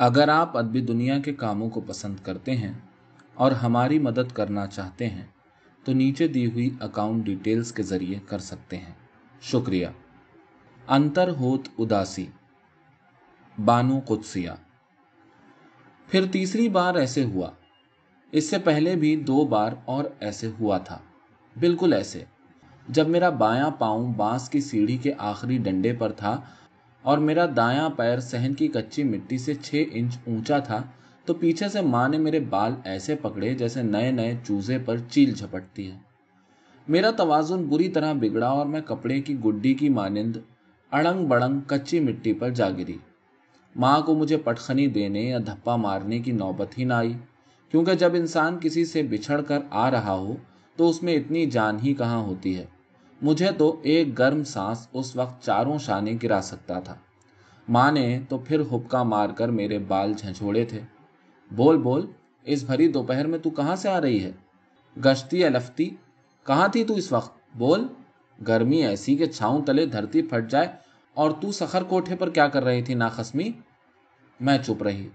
अगर आप अदबी दुनिया के कामों को पसंद करते हैं और हमारी मदद करना चाहते हैं तो नीचे दी हुई अकाउंट डिटेल्स के ज़रिए कर सकते हैं शुक्रिया अंतर होत उदासी बानो कुत्सिया फिर तीसरी बार ऐसे हुआ इससे पहले भी दो बार और ऐसे हुआ था बिल्कुल ऐसे जब मेरा बायां पांव बांस की सीढ़ी के आखिरी डंडे पर था और मेरा दायां पैर सहन की कच्ची मिट्टी से छः इंच ऊंचा था तो पीछे से माँ ने मेरे बाल ऐसे पकड़े जैसे नए नए चूजे पर चील झपटती है मेरा तोज़ुन बुरी तरह बिगड़ा और मैं कपड़े की गुड्डी की मानिंद अड़ंग बड़ंग कच्ची मिट्टी पर जा गिरी माँ को मुझे पटखनी देने या धप्पा मारने की नौबत ही ना आई क्योंकि जब इंसान किसी से बिछड़ कर आ रहा हो तो उसमें इतनी जान ही कहाँ होती है मुझे तो एक गर्म सांस उस वक्त चारों शाने गिरा सकता था माँ ने तो फिर हुक्का मारकर मेरे बाल झंझोड़े थे बोल बोल इस भरी दोपहर में तू कहाँ से आ रही है गश्ती अलफती कहाँ थी तू इस वक्त बोल गर्मी ऐसी के छाऊं तले धरती फट जाए और तू सखर कोठे पर क्या कर रही थी नाखसमी मैं चुप रही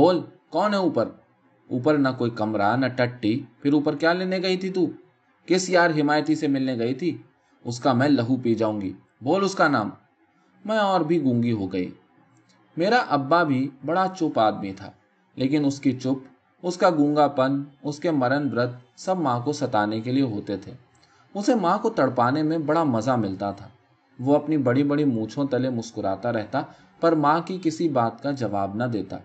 बोल कौन है ऊपर ऊपर ना कोई कमरा न टट्टी फिर ऊपर क्या लेने गई थी तू किस यार हिमायती से मिलने गई थी उसका मैं लहू पी जाऊंगी बोल उसका नाम मैं और भी गूंगी हो गई मेरा अब्बा भी बड़ा चुप आदमी था लेकिन उसकी चुप उसका गूंगापन उसके मरण व्रत सब माँ को सताने के लिए होते थे उसे माँ को तड़पाने में बड़ा मज़ा मिलता था वो अपनी बड़ी बड़ी मूछों तले मुस्कुराता रहता पर माँ की किसी बात का जवाब न देता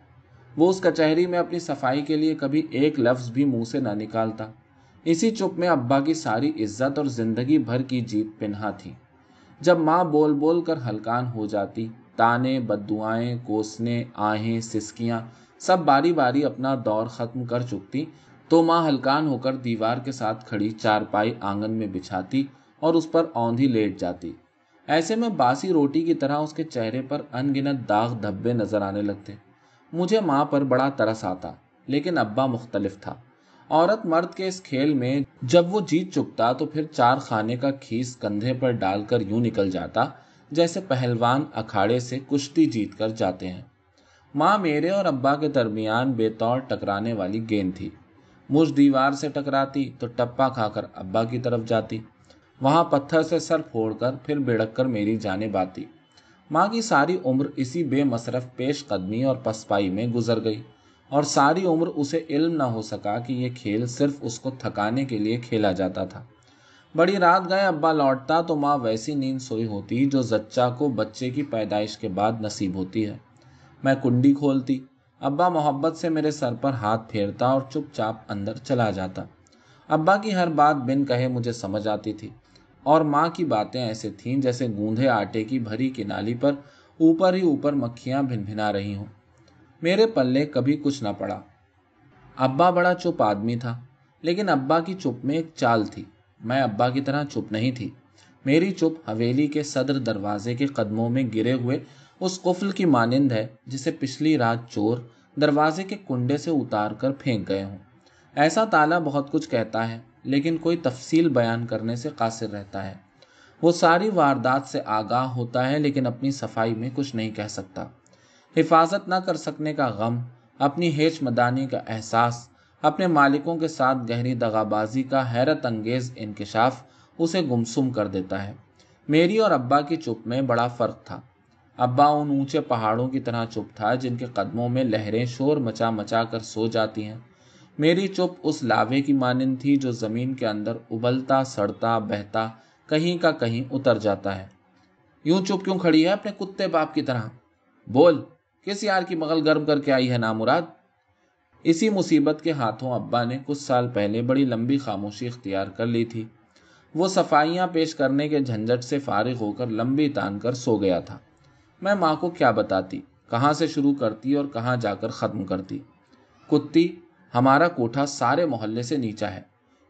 वो उस कचहरी में अपनी सफाई के लिए कभी एक लफ्ज़ भी मुंह से ना निकालता इसी चुप में अब्बा की सारी इज्जत और जिंदगी भर की जीत पिन्हा थी जब माँ बोल बोल कर हलकान हो जाती ताने बदुआएं कोसने आहें सिसकियाँ सब बारी बारी अपना दौर ख़त्म कर चुकती तो माँ हलकान होकर दीवार के साथ खड़ी चारपाई आंगन में बिछाती और उस पर औंधी लेट जाती ऐसे में बासी रोटी की तरह उसके चेहरे पर अनगिनत दाग धब्बे नज़र आने लगते मुझे माँ पर बड़ा तरस आता लेकिन अब्बा मुख्तलिफ था औरत मर्द के इस खेल में जब वो जीत चुकता तो फिर चार खाने का खीस कंधे पर डालकर यूं निकल जाता जैसे पहलवान अखाड़े से कुश्ती जीत कर जाते हैं माँ मेरे और अब्बा के दरमियान बेतौर टकराने वाली गेंद थी मुझ दीवार से टकराती तो टप्पा खाकर अब्बा की तरफ जाती वहाँ पत्थर से सर फोड़कर फिर बिड़क कर मेरी जाने बाती माँ की सारी उम्र इसी बेमसरफ पेश कदमी और पसपाई में गुजर गई और सारी उम्र उसे इल्म ना हो सका कि यह खेल सिर्फ उसको थकाने के लिए खेला जाता था बड़ी रात गए अब्बा लौटता तो माँ वैसी नींद सोई होती जो जच्चा को बच्चे की पैदाइश के बाद नसीब होती है मैं कुंडी खोलती अब्बा मोहब्बत से मेरे सर पर हाथ फेरता और चुपचाप अंदर चला जाता अब्बा की हर बात बिन कहे मुझे समझ आती थी और माँ की बातें ऐसे थीं जैसे गूंधे आटे की भरी किनाली पर ऊपर ही ऊपर मक्खियाँ भिन रही हों मेरे पल्ले कभी कुछ ना पड़ा अब्बा बड़ा चुप आदमी था लेकिन अब्बा की चुप में एक चाल थी मैं अब्बा की तरह चुप नहीं थी मेरी चुप हवेली के सदर दरवाजे के कदमों में गिरे हुए उस कुफल की मानिंद है जिसे पिछली रात चोर दरवाजे के कुंडे से उतार कर फेंक गए हों ऐसा ताला बहुत कुछ कहता है लेकिन कोई तफसील बयान करने से कासिर रहता है वो सारी वारदात से आगाह होता है लेकिन अपनी सफाई में कुछ नहीं कह सकता हिफाजत न कर सकने का गम अपनी हेच मदानी का एहसास अपने मालिकों के साथ गहरी दगाबाजी का हैरत अंगेज इनकशाफ उसे गुमसुम कर देता है मेरी और अब्बा की चुप में बड़ा फ़र्क था अब्बा उन ऊंचे पहाड़ों की तरह चुप था जिनके कदमों में लहरें शोर मचा मचा कर सो जाती हैं मेरी चुप उस लावे की मानंद थी जो ज़मीन के अंदर उबलता सड़ता बहता कहीं का कहीं उतर जाता है यूं चुप क्यों खड़ी है अपने कुत्ते बाप की तरह बोल किस यार की बगल गर्म करके आई है नामुराद इसी मुसीबत के हाथों अब्बा ने कुछ साल पहले बड़ी लंबी खामोशी इख्तियार कर ली थी वो सफाइयाँ पेश करने के झंझट से फारिग होकर लंबी तान कर सो गया था मैं माँ को क्या बताती कहाँ से शुरू करती और कहाँ जाकर ख़त्म करती कुत्ती हमारा कोठा सारे मोहल्ले से नीचा है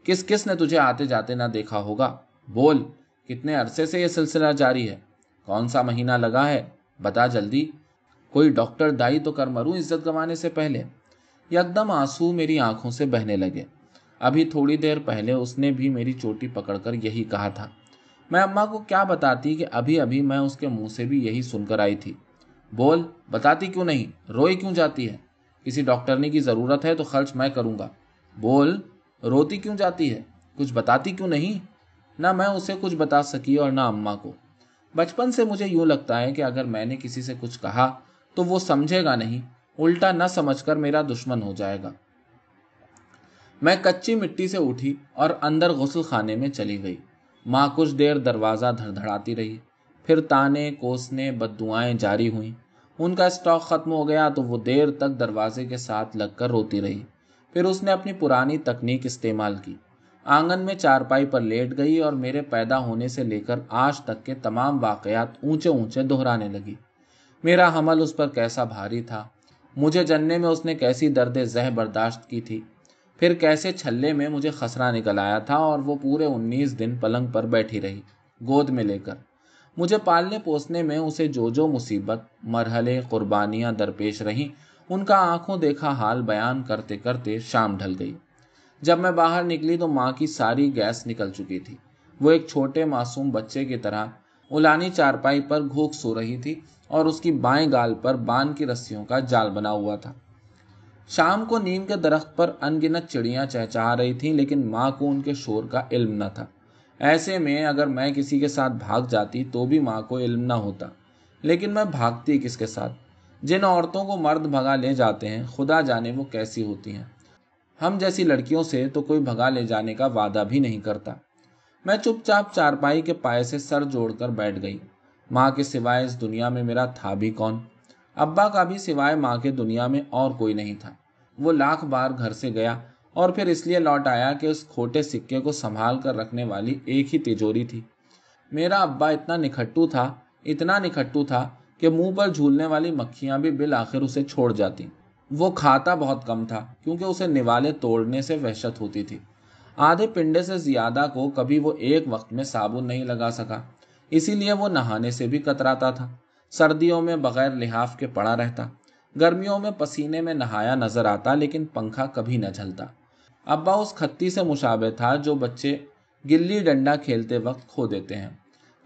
किस किस ने तुझे आते जाते ना देखा होगा बोल कितने अरसे से यह सिलसिला जारी है कौन सा महीना लगा है बता जल्दी कोई डॉक्टर दाई तो कर मरूं इज्जत गंवाने से पहले यकदम आंसू मेरी आंखों से बहने लगे अभी थोड़ी देर पहले उसने भी मेरी चोटी पकड़कर यही कहा था मैं अम्मा को क्या बताती कि अभी अभी मैं उसके मुंह से भी यही सुनकर आई थी बोल बताती क्यों नहीं रोई क्यों जाती है किसी डॉक्टरनी की ज़रूरत है तो खर्च मैं करूंगा बोल रोती क्यों जाती है कुछ बताती क्यों नहीं ना मैं उसे कुछ बता सकी और ना अम्मा को बचपन से मुझे यूं लगता है कि अगर मैंने किसी से कुछ कहा तो वो समझेगा नहीं उल्टा न समझकर मेरा दुश्मन हो जाएगा मैं कच्ची मिट्टी से उठी और अंदर गसल खाने में चली गई माँ कुछ देर दरवाज़ा धड़धड़ाती रही फिर ताने कोसने बदुआएं जारी हुई उनका स्टॉक ख़त्म हो गया तो वो देर तक दरवाजे के साथ लगकर रोती रही फिर उसने अपनी पुरानी तकनीक इस्तेमाल की आंगन में चारपाई पर लेट गई और मेरे पैदा होने से लेकर आज तक के तमाम वाक़यात ऊंचे ऊंचे दोहराने लगी मेरा हमल उस पर कैसा भारी था मुझे जन्ने में उसने कैसी दर्द जह बर्दाश्त की थी फिर कैसे छल्ले में मुझे खसरा निकल आया था और वो पूरे उन्नीस दिन पलंग पर बैठी रही गोद में लेकर मुझे पालने पोसने में उसे जो जो मुसीबत मरहले कुर्बानियां दरपेश रहीं उनका आंखों देखा हाल बयान करते करते शाम ढल गई जब मैं बाहर निकली तो माँ की सारी गैस निकल चुकी थी वो एक छोटे मासूम बच्चे की तरह उलानी चारपाई पर घोख सो रही थी और उसकी बाएं गाल पर बांध की रस्सियों का जाल बना हुआ था शाम को नीम के दरख्त पर अनगिनत चिड़ियां चहचहा रही थीं लेकिन माँ को उनके शोर का इल्म न था ऐसे में अगर मैं किसी के साथ भाग जाती तो भी माँ को इल्म न होता लेकिन मैं भागती किसके साथ जिन औरतों को मर्द भगा ले जाते हैं खुदा जाने वो कैसी होती हैं हम जैसी लड़कियों से तो कोई भगा ले जाने का वादा भी नहीं करता मैं चुपचाप चारपाई के पाए से सर जोड़कर बैठ गई माँ के सिवाय इस दुनिया में मेरा था भी कौन अब्बा का भी सिवाय माँ के दुनिया में और कोई नहीं था वो लाख बार घर से गया और फिर इसलिए लौट आया कि उस खोटे सिक्के को संभाल कर रखने वाली एक ही तिजोरी थी मेरा अब्बा इतना निखट्टू था इतना निखट्टू था कि मुंह पर झूलने वाली मक्खियां भी बिल आखिर उसे छोड़ जाती वो खाता बहुत कम था क्योंकि उसे निवाले तोड़ने से वहशत होती थी आधे पिंडे से ज्यादा को कभी वो एक वक्त में साबुन नहीं लगा सका इसीलिए वो नहाने से भी कतराता था सर्दियों में बगैर लिहाफ के पड़ा रहता गर्मियों में पसीने में नहाया नजर आता लेकिन पंखा कभी न झलता अब्बा उस खत्ती से मुशाबे था जो बच्चे गिल्ली डंडा खेलते वक्त खो देते हैं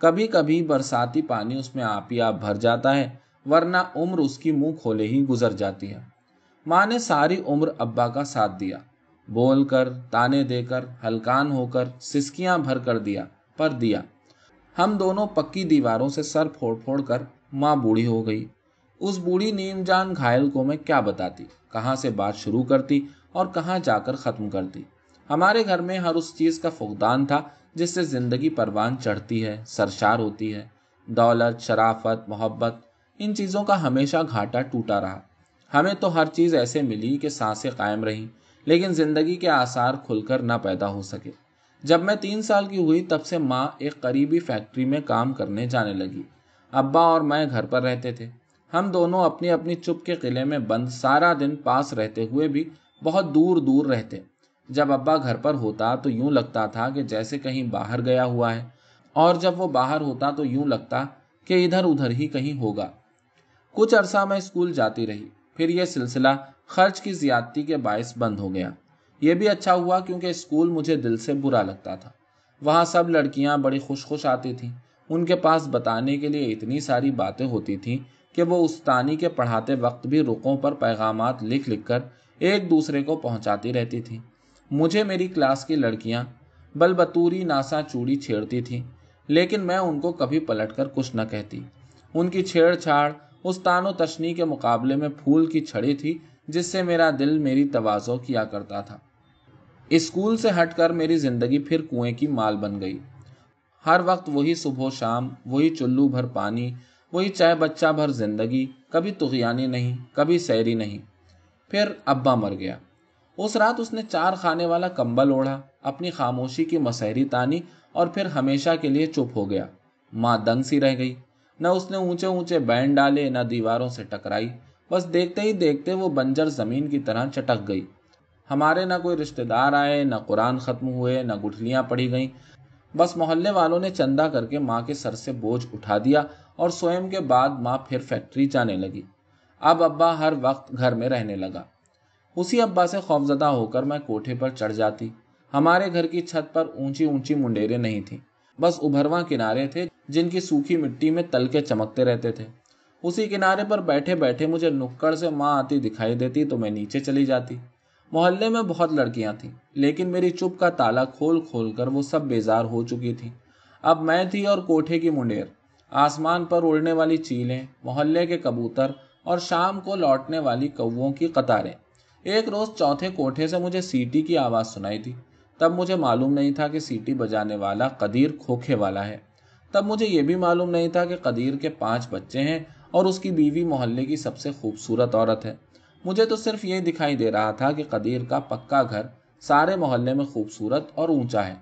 कभी कभी बरसाती पानी उसमें आप ही आप भर जाता है वरना उम्र उसकी मुंह खोले ही गुजर जाती है माँ ने सारी उम्र अब्बा का साथ दिया बोल कर ताने देकर हलकान होकर सिसकियां भर कर दिया पर दिया हम दोनों पक्की दीवारों से सर फोड़ फोड़ कर माँ बूढ़ी हो गई उस बूढ़ी जान घायल को मैं क्या बताती कहाँ से बात शुरू करती और कहाँ जाकर ख़त्म करती हमारे घर में हर उस चीज़ का फुकदान था जिससे ज़िंदगी परवान चढ़ती है सरशार होती है दौलत शराफत मोहब्बत इन चीज़ों का हमेशा घाटा टूटा रहा हमें तो हर चीज़ ऐसे मिली कि सांसें कायम रहीं लेकिन ज़िंदगी के आसार खुलकर ना पैदा हो सके जब मैं तीन साल की हुई तब से माँ एक करीबी फैक्ट्री में काम करने जाने लगी अब्बा और मैं घर पर रहते थे हम दोनों अपनी अपनी चुप के किले में बंद सारा दिन पास रहते हुए भी बहुत दूर दूर रहते जब अब्बा घर पर होता तो यूं लगता था कि जैसे कहीं बाहर गया हुआ है और जब वो बाहर होता तो यूं लगता कि इधर उधर ही कहीं होगा कुछ अरसा मैं स्कूल जाती रही फिर यह सिलसिला खर्च की ज्यादती के बायस बंद हो गया ये भी अच्छा हुआ क्योंकि स्कूल मुझे दिल से बुरा लगता था वहाँ सब लड़कियाँ बड़ी खुश खुश आती थीं उनके पास बताने के लिए इतनी सारी बातें होती थीं कि वो उस्तानी के पढ़ाते वक्त भी रुकों पर पैगाम लिख लिख कर एक दूसरे को पहुँचाती रहती थीं मुझे मेरी क्लास की लड़कियाँ बलबतूरी नासा चूड़ी छेड़ती थीं लेकिन मैं उनको कभी पलट कर कुछ न कहती उनकी छेड़छाड़ उस तशनी के मुकाबले में फूल की छड़ी थी जिससे मेरा दिल मेरी तोज़ो किया करता था स्कूल से हटकर मेरी जिंदगी फिर कुएं की माल बन गई हर वक्त वही सुबह शाम वही चुल्लू भर पानी वही चाय बच्चा भर जिंदगी कभी तुगयानी नहीं कभी सैरी नहीं फिर अब्बा मर गया उस रात उसने चार खाने वाला कंबल ओढ़ा अपनी खामोशी की मसहरी तानी और फिर हमेशा के लिए चुप हो गया माँ दंग सी रह गई न उसने ऊंचे ऊंचे बैंड डाले न दीवारों से टकराई बस देखते ही देखते वो बंजर जमीन की तरह चटक गई हमारे ना कोई रिश्तेदार आए ना कुरान ख़त्म हुए ना गुठलियां पड़ी गईं बस मोहल्ले वालों ने चंदा करके माँ के सर से बोझ उठा दिया और स्वयं के बाद माँ फिर फैक्ट्री जाने लगी अब अब्बा हर वक्त घर में रहने लगा उसी अब्बा से खौफजदा होकर मैं कोठे पर चढ़ जाती हमारे घर की छत पर ऊंची ऊंची मुंडेरे नहीं थी बस उभरवा किनारे थे जिनकी सूखी मिट्टी में तलके चमकते रहते थे उसी किनारे पर बैठे बैठे मुझे नुक्कड़ से माँ आती दिखाई देती तो मैं नीचे चली जाती मोहल्ले में बहुत लड़कियां थीं लेकिन मेरी चुप का ताला खोल खोल कर वो सब बेजार हो चुकी थी अब मैं थी और कोठे की मुंडेर आसमान पर उड़ने वाली चीलें मोहल्ले के कबूतर और शाम को लौटने वाली कौवों की कतारें एक रोज़ चौथे कोठे से मुझे सीटी की आवाज़ सुनाई थी तब मुझे मालूम नहीं था कि सीटी बजाने वाला कदीर खोखे वाला है तब मुझे ये भी मालूम नहीं था कि कदीर के पांच बच्चे हैं और उसकी बीवी मोहल्ले की सबसे खूबसूरत औरत है मुझे तो सिर्फ ये दिखाई दे रहा था कि कदीर का पक्का घर सारे मोहल्ले में खूबसूरत और ऊंचा है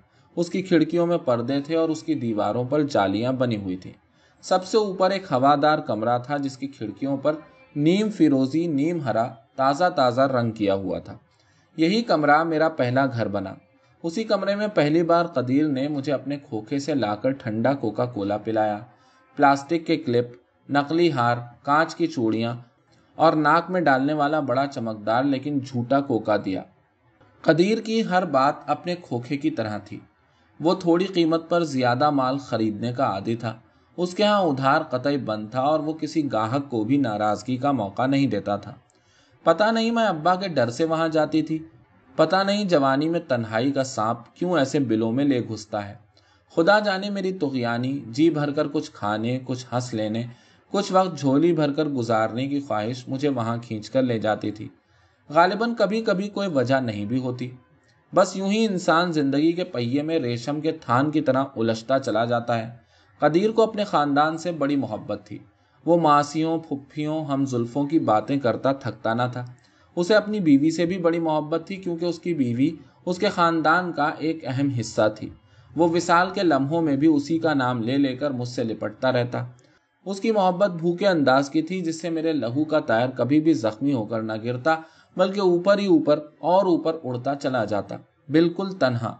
उसकी खिड़कियों में पर्दे थे और उसकी दीवारों पर जालियां बनी हुई थी सबसे ऊपर एक हवादार कमरा था जिसकी खिड़कियों पर नीम फिरोजी नीम हरा ताज़ा ताज़ा रंग किया हुआ था यही कमरा मेरा पहला घर बना उसी कमरे में पहली बार कदीर ने मुझे अपने खोखे से लाकर ठंडा कोका कोला पिलाया प्लास्टिक के क्लिप नकली हार कांच की चूड़ियाँ और नाक में डालने वाला बड़ा चमकदार लेकिन झूठा कोका दिया कदीर की हर बात अपने खोखे की तरह थी वो थोड़ी कीमत पर ज्यादा माल खरीदने का आदि था उसके यहाँ उधार कतई बंद था और वो किसी गाहक को भी नाराजगी का मौका नहीं देता था पता नहीं मैं अब्बा के डर से वहां जाती थी पता नहीं जवानी में तन्हाई का सांप क्यों ऐसे बिलों में ले घुसता है खुदा जाने मेरी तुगयानी जी भरकर कुछ खाने कुछ हंस लेने कुछ वक्त झोली भर कर गुजारने की ख्वाहिश मुझे वहाँ खींच कर ले जाती थी गालिबा कभी कभी कोई वजह नहीं भी होती बस यूं ही इंसान ज़िंदगी के पहिए में रेशम के थान की तरह उलझता चला जाता है कदीर को अपने ख़ानदान से बड़ी मोहब्बत थी वो मासीियों फुफ्फियों हम जुल्फ़ों की बातें करता थकता ना था उसे अपनी बीवी से भी बड़ी मोहब्बत थी क्योंकि उसकी बीवी उसके ख़ानदान का एक अहम हिस्सा थी वो विशाल के लम्हों में भी उसी का नाम ले लेकर मुझसे लिपटता रहता उसकी मोहब्बत भूखे अंदाज की थी जिससे मेरे लहू का तायर कभी भी जख्मी होकर न गिरता बल्कि ऊपर ही ऊपर और ऊपर उड़ता चला जाता बिल्कुल तनहा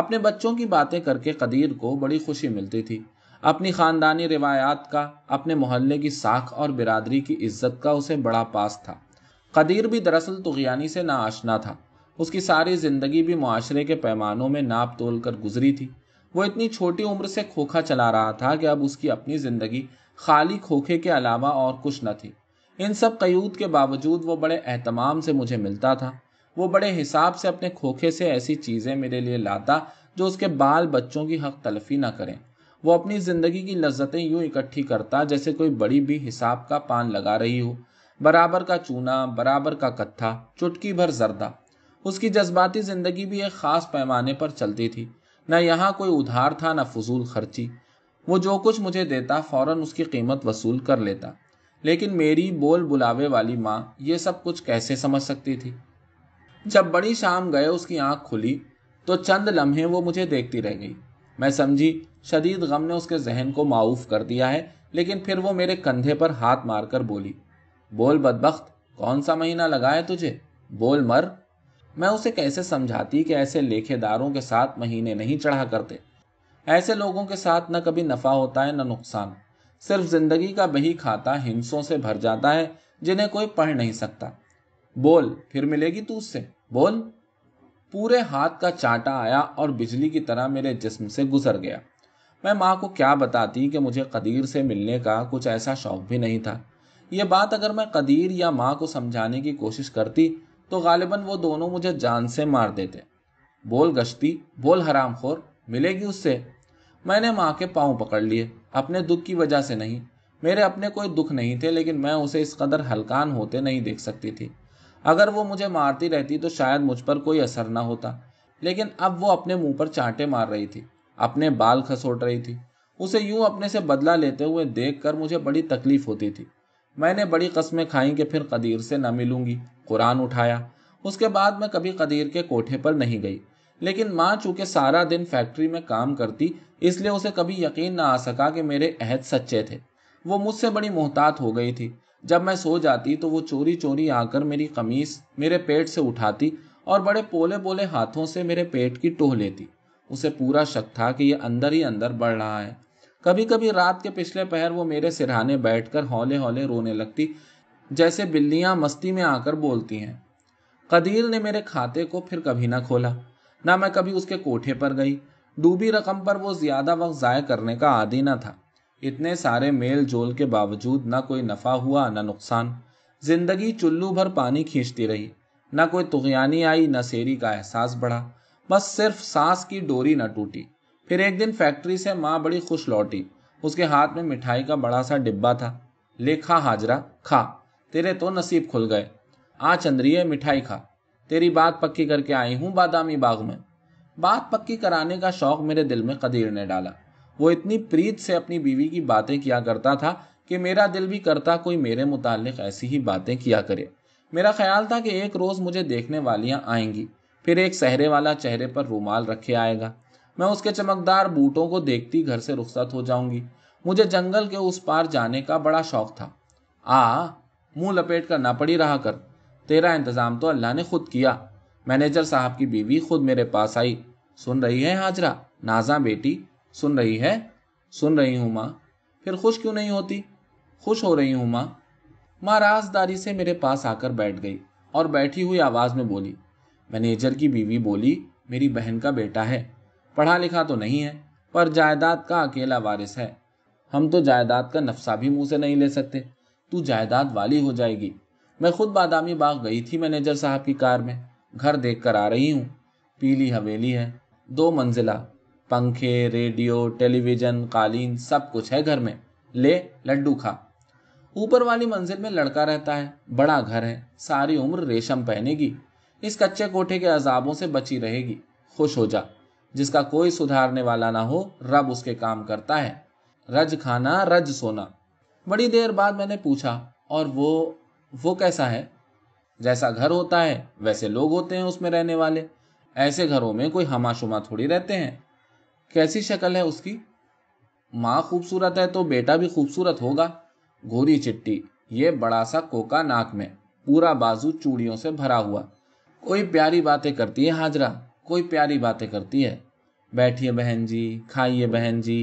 अपने बच्चों की बातें करके कदीर को बड़ी खुशी मिलती थी अपनी ख़ानदानी रिवायात का अपने मोहल्ले की साख और बिरादरी की इज्जत का उसे बड़ा पास था कदीर भी दरअसल तुगयानी से नाआशना था उसकी सारी ज़िंदगी भी माशरे के पैमानों में नाप तोल कर गुजरी थी वो इतनी छोटी उम्र से खोखा चला रहा था कि अब उसकी अपनी ज़िंदगी खाली खोखे के अलावा और कुछ न थी इन सब कयूद के बावजूद वो बड़े अहतमाम से मुझे मिलता था वो बड़े हिसाब से अपने खोखे से ऐसी चीज़ें मेरे लिए लाता जो उसके बाल बच्चों की हक तलफी ना करें वो अपनी ज़िंदगी की लज्जतें यूं इकट्ठी करता जैसे कोई बड़ी भी हिसाब का पान लगा रही हो बराबर का चूना बराबर का कत्था चुटकी भर जरदा उसकी जज्बाती ज़िंदगी भी एक ख़ास पैमाने पर चलती थी न यहाँ कोई उधार था न फजूल खर्ची वो जो कुछ मुझे देता फौरन उसकी कीमत वसूल कर लेता लेकिन मेरी बोल बुलावे वाली माँ ये सब कुछ कैसे समझ सकती थी जब बड़ी शाम गए उसकी आंख खुली तो चंद लम्हे वो मुझे देखती रह गई मैं समझी शदीद गम ने उसके जहन को माऊफ कर दिया है लेकिन फिर वो मेरे कंधे पर हाथ मारकर बोली बोल बदबخت कौन सा महीना लगा है तुझे बोल मर मैं उसे कैसे समझाती कि ऐसे लेखेदारों के साथ महीने नहीं चढ़ा करते ऐसे लोगों के साथ न कभी नफा होता है न नुकसान सिर्फ जिंदगी का बही खाता हिंसों से भर जाता है जिन्हें कोई पढ़ नहीं सकता बोल फिर मिलेगी तू उससे बोल पूरे हाथ का चाटा आया और बिजली की तरह मेरे जिस्म से गुजर गया मैं माँ को क्या बताती कि मुझे कदीर से मिलने का कुछ ऐसा शौक भी नहीं था ये बात अगर मैं कदीर या माँ को समझाने की कोशिश करती तो गालिबा वो दोनों मुझे जान से मार देते बोल गश्ती बोल हरामखोर मिलेगी उससे मैंने माँ के पाँव पकड़ लिए अपने दुख की वजह से नहीं मेरे अपने कोई दुख नहीं थे लेकिन मैं उसे इस कदर हलकान होते नहीं देख सकती थी अगर वो मुझे मारती रहती तो शायद मुझ पर कोई असर ना होता लेकिन अब वो अपने मुंह पर चांटे मार रही थी अपने बाल खसोट रही थी उसे यूं अपने से बदला लेते हुए देख कर मुझे बड़ी तकलीफ होती थी मैंने बड़ी कस्में खाई कि फिर कदीर से न मिलूंगी कुरान उठाया उसके बाद मैं कभी कदीर के कोठे पर नहीं गई लेकिन माँ चूँकि सारा दिन फैक्ट्री में काम करती इसलिए उसे कभी यकीन ना आ सका कि मेरे अहद सच्चे थे वो मुझसे बड़ी मोहतात हो गई थी जब मैं सो जाती तो वो चोरी चोरी आकर मेरी कमीज मेरे पेट से उठाती और बड़े पोले पोले हाथों से मेरे पेट की टोह लेती उसे पूरा शक था कि ये अंदर ही अंदर बढ़ रहा है कभी कभी रात के पिछले पहर वो मेरे सिरहाने बैठकर हौले हौले रोने लगती जैसे बिल्लियाँ मस्ती में आकर बोलती हैं कदील ने मेरे खाते को फिर कभी ना खोला ना मैं कभी उसके कोठे पर गई डूबी रकम पर वो ज्यादा वक्त ज़ाय करने का आदि न था इतने सारे मेल जोल के बावजूद ना कोई नफ़ा हुआ ना नुकसान जिंदगी चुल्लू भर पानी खींचती रही ना कोई तुगयानी आई ना सेरी का एहसास बढ़ा बस सिर्फ सांस की डोरी न टूटी फिर एक दिन फैक्ट्री से माँ बड़ी खुश लौटी उसके हाथ में मिठाई का बड़ा सा डिब्बा था ले खा हाजरा खा तेरे तो नसीब खुल गए आ चंद्रिय मिठाई खा तेरी बात पक्की करके आई हूँ बादामी बाग में बात पक्की कराने का शौक मेरे दिल में कदीर ने डाला वो इतनी प्रीत से अपनी बीवी की बातें किया करता था कि मेरा दिल भी करता कोई मेरे मुतालिक ऐसी ही बातें किया करे मेरा ख्याल था कि एक रोज़ मुझे देखने वालियाँ आएंगी फिर एक सहरे वाला चेहरे पर रूमाल रखे आएगा मैं उसके चमकदार बूटों को देखती घर से रुख्सत हो जाऊंगी मुझे जंगल के उस पार जाने का बड़ा शौक था आ मुंह लपेट कर ना पड़ी रहा कर तेरा इंतज़ाम तो अल्लाह ने खुद किया मैनेजर साहब की बीवी खुद मेरे पास आई सुन रही है हाजरा नाजा बेटी सुन रही है सुन रही हूँ माँ फिर खुश क्यों नहीं होती खुश हो रही हूँ माँ माँ राजदारी से मेरे पास आकर बैठ गई और बैठी हुई आवाज़ में बोली मैनेजर की बीवी बोली मेरी बहन का बेटा है पढ़ा लिखा तो नहीं है पर जायदाद का अकेला वारिस है हम तो जायदाद का नफ्सा भी मुंह से नहीं ले सकते तू जायदाद वाली हो जाएगी मैं खुद बादामी बाग गई थी मैनेजर साहब की कार में घर देख आ रही हूँ पीली हवेली है दो मंजिला पंखे रेडियो टेलीविजन कालीन सब कुछ है घर में ले लड्डू खा ऊपर वाली मंजिल में लड़का रहता है बड़ा घर है सारी उम्र रेशम पहनेगी इस कच्चे कोठे के अजाबों से बची रहेगी खुश हो जा जिसका कोई सुधारने वाला ना हो रब उसके काम करता है रज खाना रज सोना बड़ी देर बाद मैंने पूछा और वो वो कैसा है जैसा घर होता है वैसे लोग होते हैं उसमें रहने वाले ऐसे घरों में कोई हमाशुमा थोड़ी रहते हैं कैसी शक्ल है उसकी माँ खूबसूरत है तो बेटा भी खूबसूरत होगा गोरी चिट्टी ये बड़ा सा कोका नाक में पूरा बाजू चूड़ियों से भरा हुआ कोई प्यारी बातें करती है हाजरा कोई प्यारी बातें करती है बैठिए बहन जी खाइए बहन जी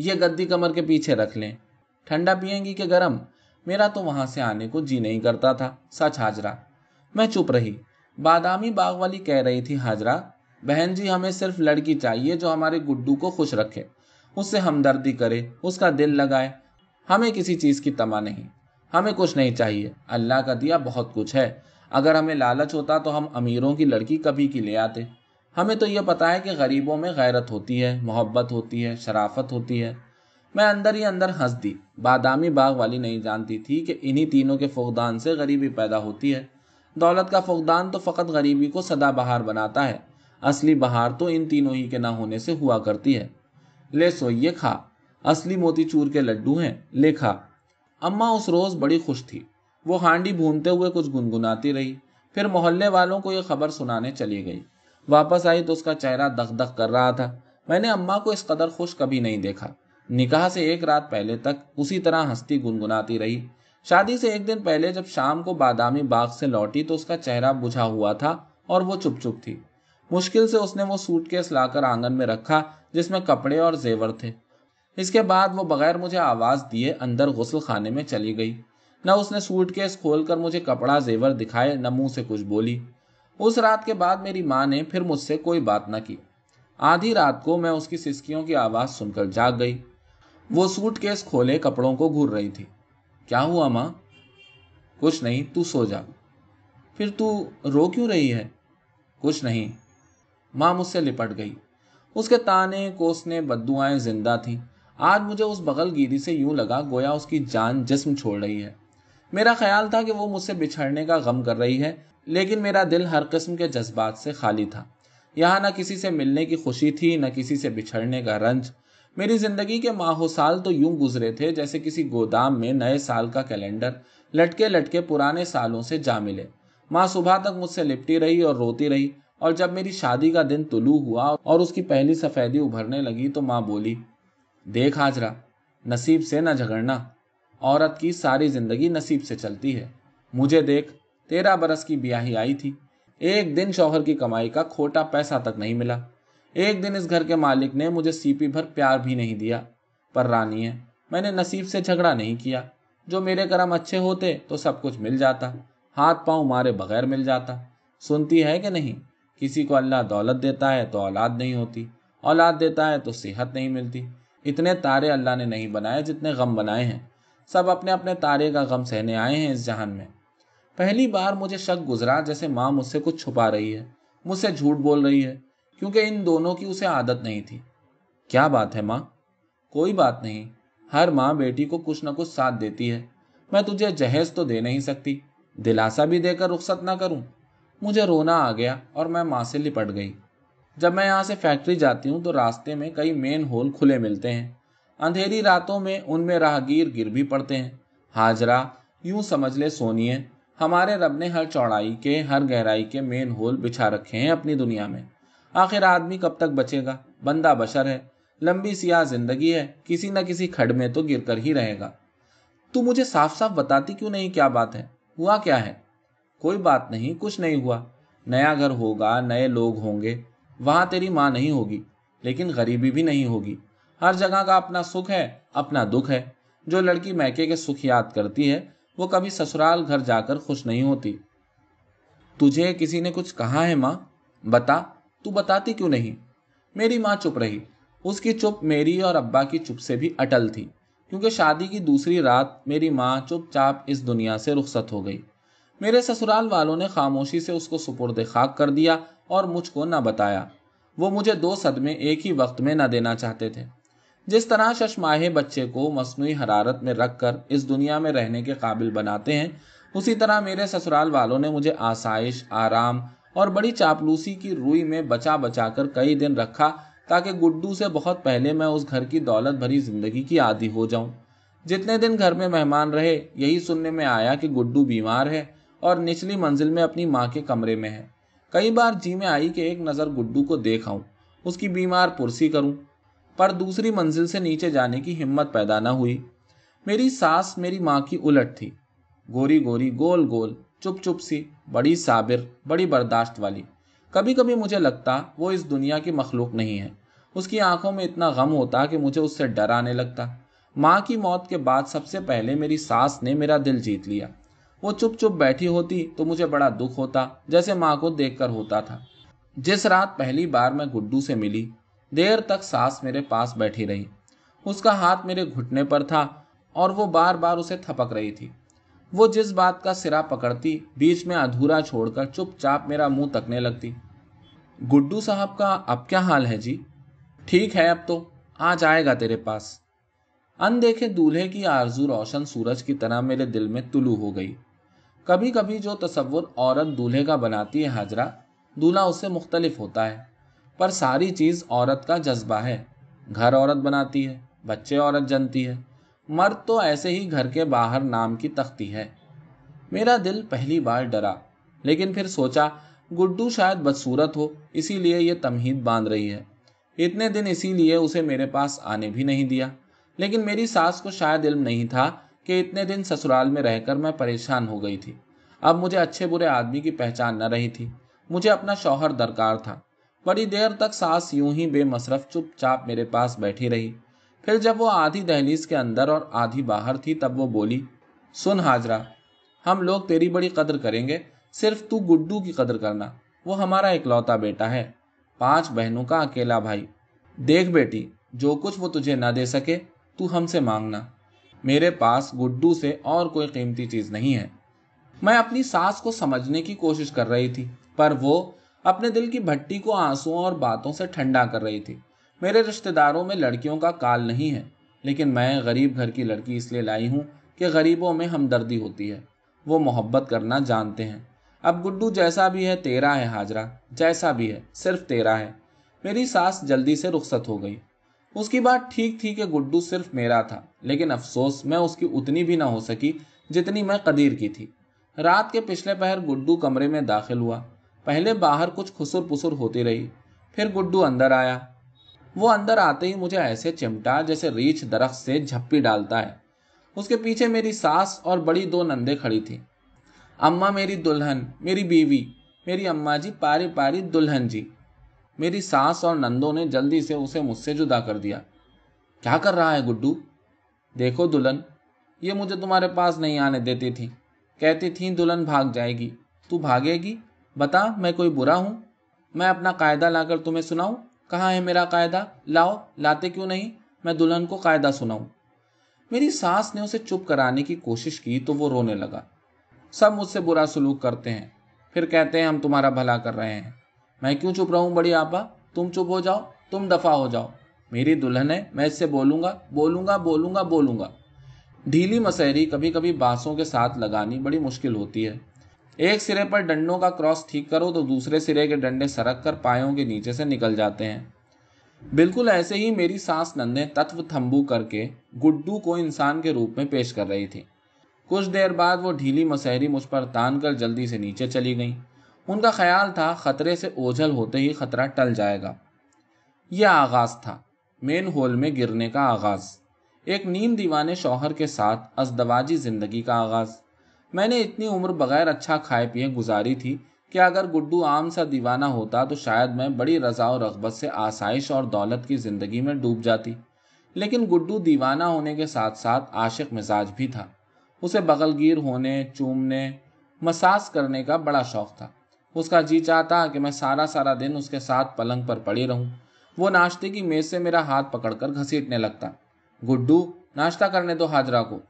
ये गद्दी कमर के पीछे रख लें ठंडा पियेंगी कि गरम मेरा तो वहां से आने को जी नहीं करता था सच हाजरा मैं चुप रही बादामी बाग वाली कह रही थी हाजरा बहन जी हमें सिर्फ लड़की चाहिए जो हमारे गुड्डू को खुश रखे उससे हमदर्दी करे उसका दिल लगाए हमें किसी चीज़ की तमा नहीं हमें कुछ नहीं चाहिए अल्लाह का दिया बहुत कुछ है अगर हमें लालच होता तो हम अमीरों की लड़की कभी की ले आते हमें तो यह पता है कि गरीबों में गैरत होती है मोहब्बत होती है शराफत होती है मैं अंदर ही अंदर हंस दी बादामी बाग वाली नहीं जानती थी कि इन्हीं तीनों के फुकदान से गरीबी पैदा होती है दौलत का फुकदान तो फ़कत गरीबी को सदा बहार बनाता है असली बहार तो इन तीनों ही के ना होने से हुआ करती है ले सोइए खा असली मोतीचूर के लड्डू हैं ले खा अम्मा उस रोज़ बड़ी खुश थी वो हांडी भूनते हुए कुछ गुनगुनाती रही फिर मोहल्ले वालों को यह खबर सुनाने चली गई वापस आई तो उसका चेहरा दख दख कर रहा था मैंने अम्मा को इस कदर खुश कभी नहीं देखा निकाह से एक रात पहले तक उसी तरह हंसती गुनगुनाती रही शादी से एक दिन पहले जब शाम को बादामी बाग से लौटी तो उसका चेहरा बुझा हुआ था और वो चुप चुप थी मुश्किल से उसने वो सूटकेस लाकर आंगन में रखा जिसमें कपड़े और जेवर थे इसके बाद वो बगैर मुझे आवाज़ दिए अंदर गसल खाने में चली गई न उसने सूटकेस खोलकर मुझे कपड़ा जेवर दिखाए न मुंह से कुछ बोली उस रात के बाद मेरी माँ ने फिर मुझसे कोई बात न की आधी रात को मैं उसकी सिस्कियों की आवाज़ सुनकर जाग गई वो सूट केस खोले कपड़ों को घूर रही थी क्या हुआ माँ कुछ नहीं तू सो जा फिर तू रो क्यों रही है कुछ नहीं माँ मुझसे लिपट गई उसके ताने कोसने बदुआएं जिंदा थी आज मुझे उस बगल गिरी से यूं लगा गोया उसकी जान जिस्म छोड़ रही है मेरा ख्याल था कि वो मुझसे बिछड़ने का गम कर रही है लेकिन मेरा दिल हर किस्म के जज्बात से खाली था यहाँ न किसी से मिलने की खुशी थी न किसी से बिछड़ने का रंज मेरी जिंदगी के माहो साल तो यूं गुजरे थे जैसे किसी गोदाम में नए साल का कैलेंडर लटके लटके पुराने सालों से जा मिले माँ सुबह तक मुझसे लिपटी रही और रोती रही और जब मेरी शादी का दिन तुलू हुआ और उसकी पहली सफेदी उभरने लगी तो माँ बोली देख हाजरा नसीब से न झगड़ना औरत की सारी जिंदगी नसीब से चलती है मुझे देख तेरह बरस की ब्याही आई थी एक दिन शौहर की कमाई का खोटा पैसा तक नहीं मिला एक दिन इस घर के मालिक ने मुझे सीपी भर प्यार भी नहीं दिया पर रानी है मैंने नसीब से झगड़ा नहीं किया जो मेरे कर्म अच्छे होते तो सब कुछ मिल जाता हाथ पांव मारे बगैर मिल जाता सुनती है कि नहीं किसी को अल्लाह दौलत देता है तो औलाद नहीं होती औलाद देता है तो सेहत नहीं मिलती इतने तारे अल्लाह ने नहीं बनाए जितने गम बनाए हैं सब अपने अपने तारे का गम सहने आए हैं इस जहान में पहली बार मुझे शक गुजरा जैसे माँ मुझसे कुछ छुपा रही है मुझसे झूठ बोल रही है क्योंकि इन दोनों की उसे आदत नहीं थी क्या बात है माँ कोई बात नहीं हर माँ बेटी को कुछ ना कुछ साथ देती है मैं तुझे जहेज तो दे नहीं सकती दिलासा भी देकर रुखसत ना करूं मुझे रोना आ गया और मैं माँ से लिपट गई जब मैं यहाँ से फैक्ट्री जाती हूँ तो रास्ते में कई मेन होल खुले मिलते हैं अंधेरी रातों में उनमें राहगीर गिर भी पड़ते हैं हाजरा यूं समझ ले सोनिए हमारे रब ने हर चौड़ाई के हर गहराई के मेन होल बिछा रखे हैं अपनी दुनिया में आखिर आदमी कब तक बचेगा बंदा बशर है लंबी सियाह जिंदगी है किसी न किसी खड में तो गिर कर ही रहेगा तू मुझे साफ साफ बताती क्यों नहीं क्या बात है हुआ क्या है कोई बात नहीं कुछ नहीं हुआ नया घर होगा नए लोग होंगे वहां तेरी माँ नहीं होगी लेकिन गरीबी भी नहीं होगी हर जगह का अपना सुख है अपना दुख है जो लड़की मैके के सुख याद करती है वो कभी ससुराल घर जाकर खुश नहीं होती तुझे किसी ने कुछ कहा है माँ बता तू बताती क्यों नहीं मेरी माँ चुप रही उसकी चुप मेरी और अब्बा की चुप से भी अटल थी क्योंकि शादी की दूसरी रात मेरी माँ चुपचाप इस दुनिया से रुखसत हो गई मेरे ससुराल वालों ने खामोशी से उसको सुपुर्द खाक कर दिया और मुझको न बताया वो मुझे दो सदमे एक ही वक्त में न देना चाहते थे जिस तरह शशमाहे बच्चे को मसनू हरारत में रख कर इस दुनिया में रहने के काबिल बनाते हैं उसी तरह मेरे ससुराल वालों ने मुझे आसाइश आराम और बड़ी चापलूसी की रुई में बचा बचा कर कई दिन रखा ताकि गुड्डू से बहुत पहले मैं उस घर की दौलत भरी जिंदगी की आदि हो जाऊं जितने दिन घर में मेहमान रहे यही सुनने में आया कि गुड्डू बीमार है और निचली मंजिल में अपनी माँ के कमरे में है कई बार जी में आई कि एक नज़र गुड्डू को देख आऊं उसकी बीमार पुरसी करूं पर दूसरी मंजिल से नीचे जाने की हिम्मत पैदा न हुई मेरी सास मेरी माँ की उलट थी गोरी गोरी गोल गोल चुप चुप सी बड़ी साबिर बड़ी बर्दाश्त वाली कभी कभी मुझे लगता वो इस दुनिया की मखलूक नहीं है उसकी आंखों में इतना गम होता कि मुझे उससे डर आने लगता माँ की मौत के बाद सबसे पहले मेरी सास ने मेरा दिल जीत लिया वो चुप चुप बैठी होती तो मुझे बड़ा दुख होता जैसे माँ को देख होता था जिस रात पहली बार मैं गुड्डू से मिली देर तक सास मेरे पास बैठी रही उसका हाथ मेरे घुटने पर था और वो बार बार उसे थपक रही थी वो जिस बात का सिरा पकड़ती बीच में अधूरा छोड़कर चुपचाप मेरा मुंह तकने लगती गुड्डू साहब का अब क्या हाल है जी ठीक है अब तो आ जाएगा तेरे पास अनदेखे दूल्हे की आरजू रोशन सूरज की तरह मेरे दिल में तुलू हो गई कभी कभी जो तस्वुर औरत दूल्हे का बनाती है हाजरा दूल्हा उससे मुख्तलिफ होता है पर सारी चीज़ औरत का जज्बा है घर औरत बनाती है बच्चे औरत जनती है मर्द तो ऐसे ही घर के बाहर नाम की तख्ती है मेरा दिल पहली बार डरा लेकिन फिर सोचा गुड्डू शायद बदसूरत हो इसीलिए यह तमहीद बांध रही है इतने दिन इसीलिए उसे मेरे पास आने भी नहीं दिया लेकिन मेरी सास को शायद इल्म नहीं था कि इतने दिन ससुराल में रहकर मैं परेशान हो गई थी अब मुझे अच्छे बुरे आदमी की पहचान न रही थी मुझे अपना शौहर दरकार था बड़ी देर तक सास यूं ही बेमसरफ चुपचाप मेरे पास बैठी रही फिर जब वो आधी दहलीज के अंदर और आधी बाहर थी तब वो बोली सुन हाजरा हम लोग तेरी बड़ी कदर करेंगे सिर्फ तू गुड्डू की कदर करना वो हमारा इकलौता बेटा है पांच बहनों का अकेला भाई देख बेटी जो कुछ वो तुझे ना दे सके तू हमसे मांगना मेरे पास गुड्डू से और कोई कीमती चीज़ नहीं है मैं अपनी सास को समझने की कोशिश कर रही थी पर वो अपने दिल की भट्टी को आंसुओं और बातों से ठंडा कर रही थी मेरे रिश्तेदारों में लड़कियों का काल नहीं है लेकिन मैं गरीब घर की लड़की इसलिए लाई हूँ कि गरीबों में हमदर्दी होती है वो मोहब्बत करना जानते हैं अब गुड्डू जैसा भी है तेरा है हाजरा जैसा भी है सिर्फ तेरा है मेरी सास जल्दी से रुखसत हो गई उसकी बात ठीक थी कि गुड्डू सिर्फ मेरा था लेकिन अफसोस मैं उसकी उतनी भी ना हो सकी जितनी मैं कदीर की थी रात के पिछले पहर गुड्डू कमरे में दाखिल हुआ पहले बाहर कुछ खुसुर पुसुर होती रही फिर गुड्डू अंदर आया वो अंदर आते ही मुझे ऐसे चिमटा जैसे रीछ दरख्त से झप्पी डालता है उसके पीछे मेरी सास और बड़ी दो नंदे खड़ी थी अम्मा मेरी दुल्हन मेरी बीवी मेरी अम्मा जी पारी पारी दुल्हन जी मेरी सास और नंदों ने जल्दी से उसे मुझसे जुदा कर दिया क्या कर रहा है गुड्डू देखो दुल्हन ये मुझे तुम्हारे पास नहीं आने देती थी कहती थी दुल्हन भाग जाएगी तू भागेगी बता मैं कोई बुरा हूं मैं अपना कायदा लाकर तुम्हें सुनाऊं कहाँ है मेरा कायदा लाओ लाते क्यों नहीं मैं दुल्हन को कायदा सुनाऊं मेरी सास ने उसे चुप कराने की कोशिश की तो वो रोने लगा सब मुझसे बुरा सलूक करते हैं फिर कहते हैं हम तुम्हारा भला कर रहे हैं मैं क्यों चुप रहूं बड़ी आपा तुम चुप हो जाओ तुम दफा हो जाओ मेरी दुल्हन है मैं इससे बोलूंगा बोलूंगा बोलूंगा बोलूंगा ढीली मसहरी कभी कभी बांसों के साथ लगानी बड़ी मुश्किल होती है एक सिरे पर डंडों का क्रॉस ठीक करो तो दूसरे सिरे के डंडे सरक कर पायों के नीचे से निकल जाते हैं बिल्कुल ऐसे ही मेरी सांस नंदे तत्व थम्बू करके गुड्डू को इंसान के रूप में पेश कर रही थी कुछ देर बाद वो ढीली मसहरी मुझ पर तान कर जल्दी से नीचे चली गई उनका ख्याल था खतरे से ओझल होते ही खतरा टल जाएगा यह आगाज था मेन होल में गिरने का आगाज एक नींद दीवाने शौहर के साथ अजदवाजी जिंदगी का आगाज़ मैंने इतनी उम्र बगैर अच्छा खाए पिए गुजारी थी कि अगर गुड्डू आम सा दीवाना होता तो शायद मैं बड़ी रजा और रगबत से आसाइश और दौलत की ज़िंदगी में डूब जाती लेकिन गुड्डू दीवाना होने के साथ साथ आशिक मिजाज भी था उसे बगलगीर होने चूमने मसाज करने का बड़ा शौक़ था उसका जी चाहता कि मैं सारा सारा दिन उसके साथ पलंग पर पड़ी रहूं वो नाश्ते की मेज़ से मेरा हाथ पकड़कर घसीटने लगता गुड्डू नाश्ता करने दो हाजरा को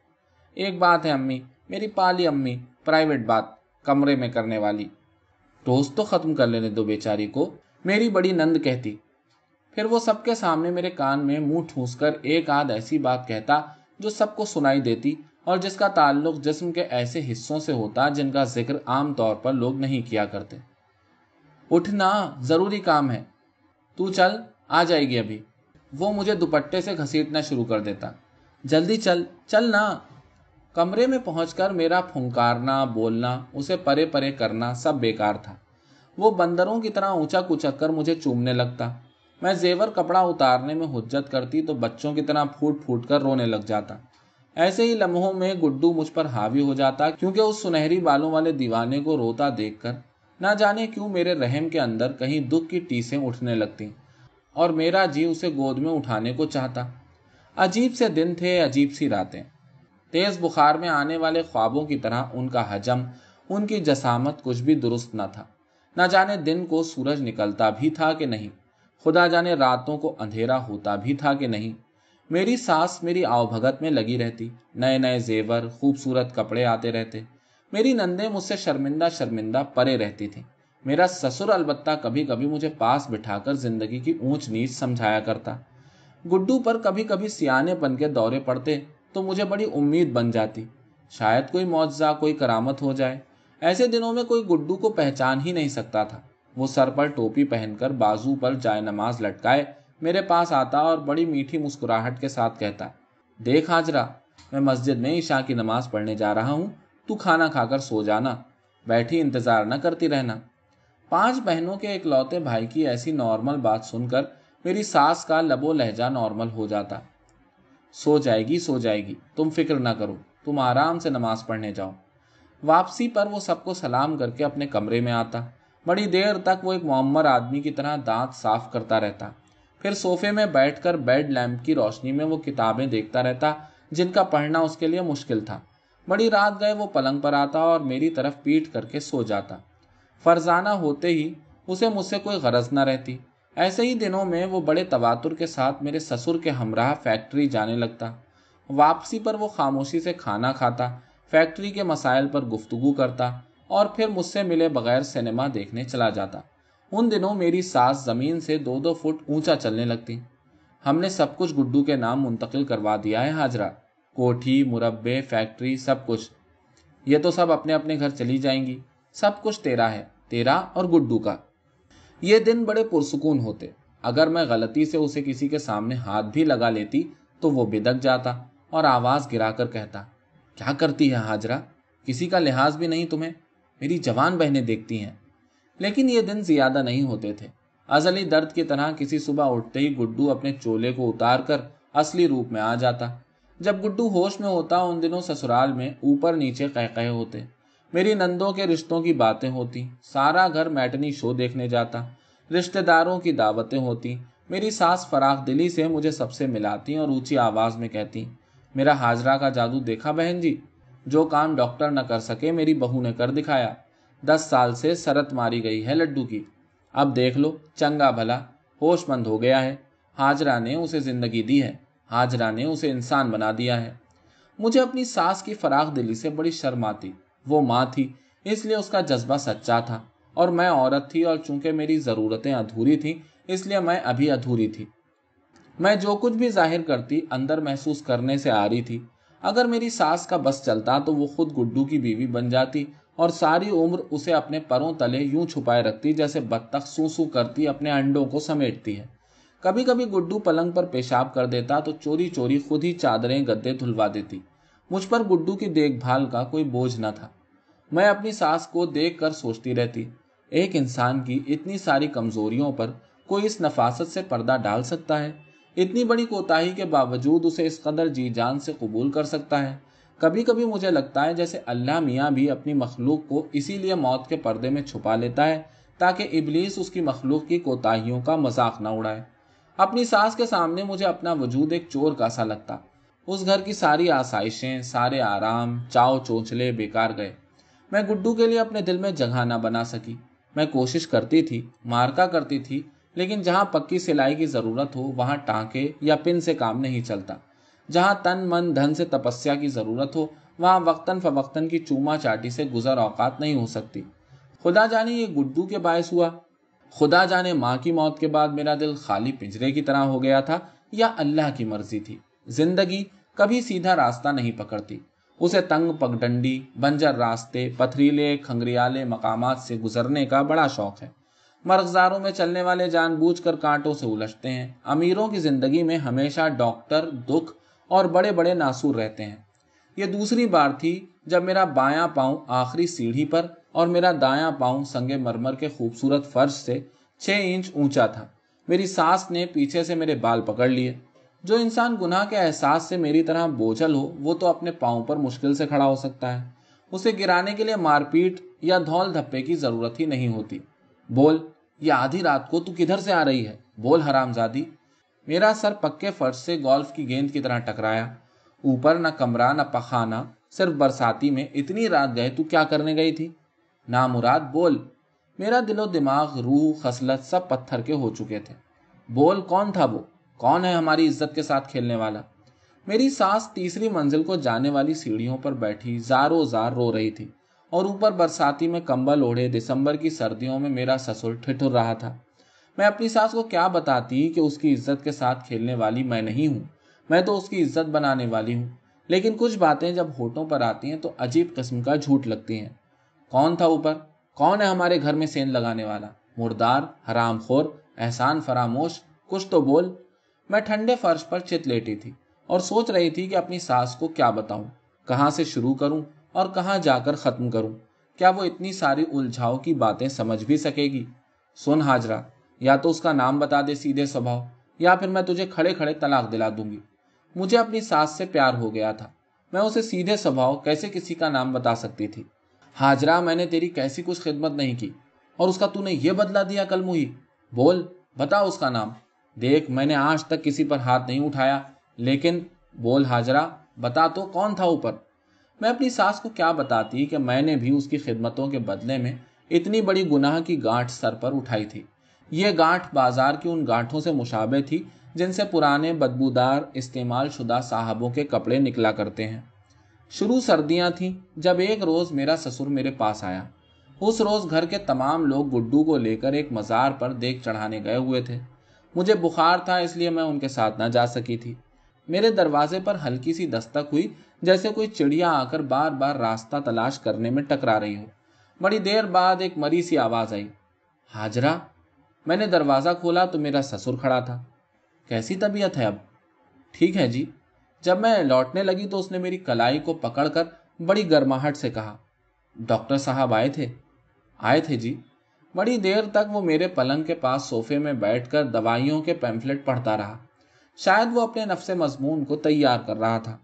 एक बात है अम्मी मेरी पाली अम्मी प्राइवेट बात कमरे में करने वाली रोज तो ख़त्म कर लेने दो बेचारी को मेरी बड़ी नंद कहती फिर वो सबके सामने मेरे कान में मुंह ठूस एक आध ऐसी बात कहता जो सबको सुनाई देती और जिसका ताल्लुक जिस्म के ऐसे हिस्सों से होता जिनका जिक्र आम तौर पर लोग नहीं किया करते उठना ज़रूरी काम है तू चल आ जाएगी अभी वो मुझे दुपट्टे से घसीटना शुरू कर देता जल्दी चल चल ना कमरे में पहुंचकर मेरा फुंकारना बोलना उसे परे परे करना सब बेकार था वो बंदरों की तरह ऊंचा कुचक कर मुझे चूमने लगता मैं जेवर कपड़ा उतारने में हुज्जत करती तो बच्चों की तरह फूट फूट कर रोने लग जाता ऐसे ही लम्हों में गुड्डू मुझ पर हावी हो जाता क्योंकि उस सुनहरी बालों वाले दीवाने को रोता देखकर ना जाने क्यों मेरे रहम के अंदर कहीं दुख की टीसें उठने लगती और मेरा जी उसे गोद में उठाने को चाहता अजीब से दिन थे अजीब सी रातें तेज़ बुखार में आने वाले ख्वाबों की तरह उनका हजम उनकी जसामत कुछ भी दुरुस्त न था न जाने दिन को सूरज निकलता भी था कि नहीं खुदा जाने रातों को अंधेरा होता भी था कि नहीं मेरी सास मेरी आवभगत में लगी रहती नए नए जेवर खूबसूरत कपड़े आते रहते मेरी नंदे मुझसे शर्मिंदा शर्मिंदा परे रहती थी मेरा ससुर अलबत्ता कभी कभी मुझे पास बिठाकर जिंदगी की ऊंच नीच समझाया करता गुड्डू पर कभी कभी सियानेपन के दौरे पड़ते तो मुझे बड़ी उम्मीद बन जाती शायद कोई मुआवजा कोई करामत हो जाए ऐसे दिनों में कोई गुड्डू को पहचान ही नहीं सकता था वो सर पर टोपी पहनकर बाजू पर जाय नमाज लटकाए मेरे पास आता और बड़ी मीठी मुस्कुराहट के साथ कहता देख हाजरा मैं मस्जिद में ईशा की नमाज पढ़ने जा रहा हूँ तू खाना खाकर सो जाना बैठी इंतज़ार न करती रहना पांच बहनों के इकलौते भाई की ऐसी नॉर्मल बात सुनकर मेरी सास का लबो लहजा नॉर्मल हो जाता सो जाएगी सो जाएगी तुम फिक्र ना करो तुम आराम से नमाज पढ़ने जाओ वापसी पर वो सबको सलाम करके अपने कमरे में आता बड़ी देर तक वो एक मम्मर आदमी की तरह दांत साफ करता रहता फिर सोफे में बैठकर बेड लैम्प की रोशनी में वो किताबें देखता रहता जिनका पढ़ना उसके लिए मुश्किल था बड़ी रात गए वो पलंग पर आता और मेरी तरफ पीट करके सो जाता फरजाना होते ही उसे मुझसे कोई गरज ना रहती ऐसे ही दिनों में वो बड़े तवातुर के साथ मेरे ससुर के हमराह फैक्ट्री जाने लगता वापसी पर वो खामोशी से खाना खाता फैक्ट्री के मसाइल पर गुफ्तगु करता और फिर मुझसे मिले बगैर सिनेमा देखने चला जाता उन दिनों मेरी सास ज़मीन से दो दो फुट ऊंचा चलने लगती हमने सब कुछ गुड्डू के नाम मुंतकिल करवा दिया है हाजरा कोठी मुरब्बे फैक्ट्री सब कुछ ये तो सब अपने अपने घर चली जाएंगी सब कुछ तेरा है तेरा और गुड्डू का ये दिन बड़े पुरसकून होते अगर मैं गलती से उसे किसी के सामने हाथ भी लगा लेती तो वो बिदक जाता और आवाज गिराकर कहता क्या करती है हाजरा किसी का लिहाज भी नहीं तुम्हें मेरी जवान बहनें देखती हैं लेकिन ये दिन ज्यादा नहीं होते थे अजली दर्द की तरह किसी सुबह उठते ही गुड्डू अपने चोले को उतार कर असली रूप में आ जाता जब गुड्डू होश में होता उन दिनों ससुराल में ऊपर नीचे कहकहे होते मेरी नंदों के रिश्तों की बातें होती सारा घर मैटनी शो देखने जाता रिश्तेदारों की दावतें होती मेरी सास फराख दिली से मुझे सबसे मिलाती और ऊंची आवाज़ में कहती मेरा हाजरा का जादू देखा बहन जी जो काम डॉक्टर न कर सके मेरी बहू ने कर दिखाया दस साल से सरत मारी गई है लड्डू की अब देख लो चंगा भला होशमंद हो गया है हाजरा ने उसे ज़िंदगी दी है हाजरा ने उसे इंसान बना दिया है मुझे अपनी सास की फराख दिली से बड़ी शर्म आती वो माँ थी इसलिए उसका जज्बा सच्चा था और मैं औरत थी और चूंकि मेरी ज़रूरतें अधूरी थी इसलिए मैं अभी अधूरी थी मैं जो कुछ भी जाहिर करती अंदर महसूस करने से आ रही थी अगर मेरी सास का बस चलता तो वो खुद गुड्डू की बीवी बन जाती और सारी उम्र उसे अपने परों तले यूं छुपाए रखती जैसे बत्तख सू करती अपने अंडों को समेटती है कभी कभी गुड्डू पलंग पर पेशाब कर देता तो चोरी चोरी खुद ही चादरें गद्दे धुलवा देती मुझ पर गुड्डू की देखभाल का कोई बोझ न था मैं अपनी सास को देख कर सोचती रहती एक इंसान की इतनी सारी कमजोरियों पर कोई इस नफासत से पर्दा डाल सकता है इतनी बड़ी कोताही के बावजूद उसे इस कदर जी जान से कबूल कर सकता है कभी कभी मुझे लगता है जैसे अल्लाह मियाँ भी अपनी मखलूक को इसीलिए मौत के पर्दे में छुपा लेता है ताकि इबलीस उसकी मखलूक की कोताहियों का मजाक ना उड़ाए अपनी सास के सामने मुझे अपना वजूद एक चोर का सा लगता उस घर की सारी आसाइशें सारे आराम चाव चोचले बेकार गए मैं गुड्डू के लिए अपने दिल में जगह ना बना सकी मैं कोशिश करती थी मारका करती थी लेकिन जहाँ पक्की सिलाई की ज़रूरत हो वहाँ टांके या पिन से काम नहीं चलता जहाँ तन मन धन से तपस्या की ज़रूरत हो वहाँ वक्तन फवक्तन की चूमा चाटी से गुजर औकात नहीं हो सकती खुदा जाने ये गुड्डू के बायस हुआ खुदा जाने माँ की मौत के बाद मेरा दिल खाली पिंजरे की तरह हो गया था या अल्लाह की मर्जी थी जिंदगी कभी सीधा रास्ता नहीं पकड़ती उसे तंग पगडंडी बंजर रास्ते पथरीले खंगरियाले मकाम से गुजरने का बड़ा शौक है मरगजारों में चलने वाले कर कांटों से उलझते हैं अमीरों की जिंदगी में हमेशा डॉक्टर दुख और बड़े बड़े नासूर रहते हैं ये दूसरी बार थी जब मेरा बाया पाँव आखिरी सीढ़ी पर और मेरा दाया पाँव संगे मरमर के खूबसूरत फर्श से छः इंच ऊंचा था मेरी सास ने पीछे से मेरे बाल पकड़ लिए जो इंसान गुनाह के एहसास से मेरी तरह बोझल हो वो तो अपने पाँव पर मुश्किल से खड़ा हो सकता है उसे गिराने के लिए मारपीट या धौल धप्पे की जरूरत ही नहीं होती बोल ये आधी रात को तू किधर से आ रही है बोल हरामजादी मेरा सर पक्के फर्श से गोल्फ की गेंद की तरह टकराया ऊपर न कमरा न पखाना सिर्फ बरसाती में इतनी रात गए तू क्या करने गई थी ना मुराद बोल मेरा दिलो दिमाग रूह खसलत सब पत्थर के हो चुके थे बोल कौन था वो कौन है हमारी इज्जत के साथ खेलने वाला मेरी सास तीसरी मंजिल को जाने वाली सीढ़ियों पर बैठी जारो जार रो रही थी और ऊपर बरसाती में कंबल ओढ़े दिसंबर की सर्दियों में मेरा ससुर ठिठुर रहा था मैं अपनी सास को क्या बताती कि उसकी इज्जत के साथ खेलने वाली मैं नहीं हूँ मैं तो उसकी इज्जत बनाने वाली हूँ लेकिन कुछ बातें जब होठों पर आती हैं तो अजीब किस्म का झूठ लगती हैं कौन था ऊपर कौन है हमारे घर में सेंध लगाने वाला मुर्दार हरामखोर एहसान फरामोश कुछ तो बोल मैं ठंडे फर्श पर चित लेटी थी और सोच रही थी कि अपनी सास को क्या बताऊं कहां से शुरू करूं और कहां जाकर ख़त्म करूं क्या वो इतनी सारी उलझाव की बातें समझ भी सकेगी सुन हाजरा या तो उसका नाम बता दे सीधे स्वभाव या फिर मैं तुझे खड़े खड़े तलाक दिला दूंगी मुझे अपनी सास से प्यार हो गया था मैं उसे सीधे स्वभाव कैसे किसी का नाम बता सकती थी हाजरा मैंने तेरी कैसी कुछ खिदमत नहीं की और उसका तूने ये बदला दिया कल मुही बोल बता उसका नाम देख मैंने आज तक किसी पर हाथ नहीं उठाया लेकिन बोल हाजरा बता तो कौन था ऊपर मैं अपनी सास को क्या बताती कि मैंने भी उसकी खिदमतों के बदले में इतनी बड़ी गुनाह की गांठ सर पर उठाई थी ये गांठ बाजार की उन गांठों से मुशाबे थी जिनसे पुराने बदबूदार इस्तेमाल शुदा साहबों के कपड़े निकला करते हैं शुरू सर्दियां थीं जब एक रोज़ मेरा ससुर मेरे पास आया उस रोज़ घर के तमाम लोग गुड्डू को लेकर एक मज़ार पर देख चढ़ाने गए हुए थे मुझे बुखार था इसलिए मैं उनके साथ ना जा सकी थी मेरे दरवाजे पर हल्की सी दस्तक हुई जैसे कोई चिड़िया आकर बार बार रास्ता तलाश करने में टकरा रही हो बड़ी देर बाद एक मरी सी आवाज़ आई हाजरा मैंने दरवाज़ा खोला तो मेरा ससुर खड़ा था कैसी तबीयत है अब ठीक है जी जब मैं लौटने लगी तो उसने मेरी कलाई को पकड़कर बड़ी गर्माहट से कहा डॉक्टर साहब आए थे आए थे जी बड़ी देर तक वो मेरे पलंग के पास सोफे में बैठकर दवाइयों के पैम्फलेट पढ़ता रहा शायद वो अपने नफ्स मजमून को तैयार कर रहा था